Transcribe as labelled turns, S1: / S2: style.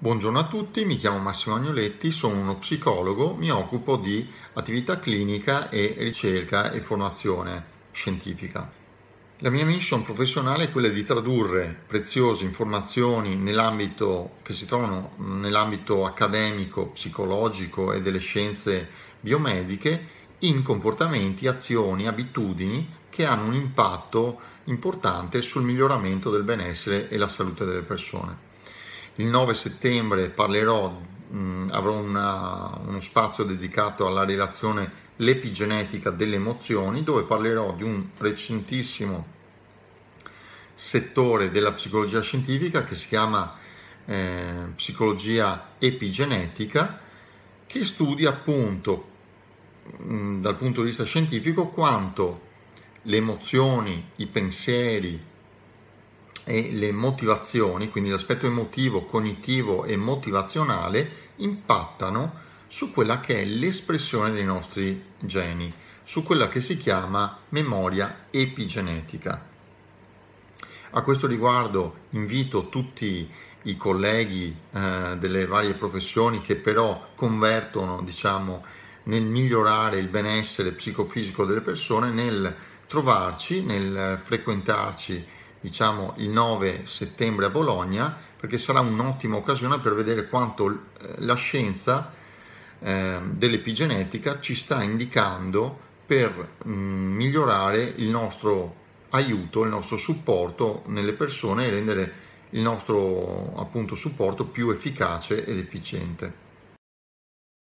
S1: Buongiorno a tutti, mi chiamo Massimo Agnoletti, sono uno psicologo, mi occupo di attività clinica e ricerca e formazione scientifica. La mia mission professionale è quella di tradurre preziose informazioni che si trovano nell'ambito accademico, psicologico e delle scienze biomediche in comportamenti, azioni, abitudini che hanno un impatto importante sul miglioramento del benessere e la salute delle persone. Il 9 settembre parlerò, mh, avrò una, uno spazio dedicato alla relazione l'epigenetica delle emozioni dove parlerò di un recentissimo settore della psicologia scientifica che si chiama eh, psicologia epigenetica che studia appunto mh, dal punto di vista scientifico quanto le emozioni, i pensieri, e le motivazioni, quindi l'aspetto emotivo, cognitivo e motivazionale, impattano su quella che è l'espressione dei nostri geni, su quella che si chiama memoria epigenetica. A questo riguardo invito tutti i colleghi eh, delle varie professioni che però convertono, diciamo, nel migliorare il benessere psicofisico delle persone, nel trovarci, nel frequentarci diciamo, il 9 settembre a Bologna perché sarà un'ottima occasione per vedere quanto eh, la scienza eh, dell'epigenetica ci sta indicando per mh, mm, migliorare il nostro aiuto, il nostro supporto nelle persone e rendere il nostro appunto supporto più efficace ed efficiente.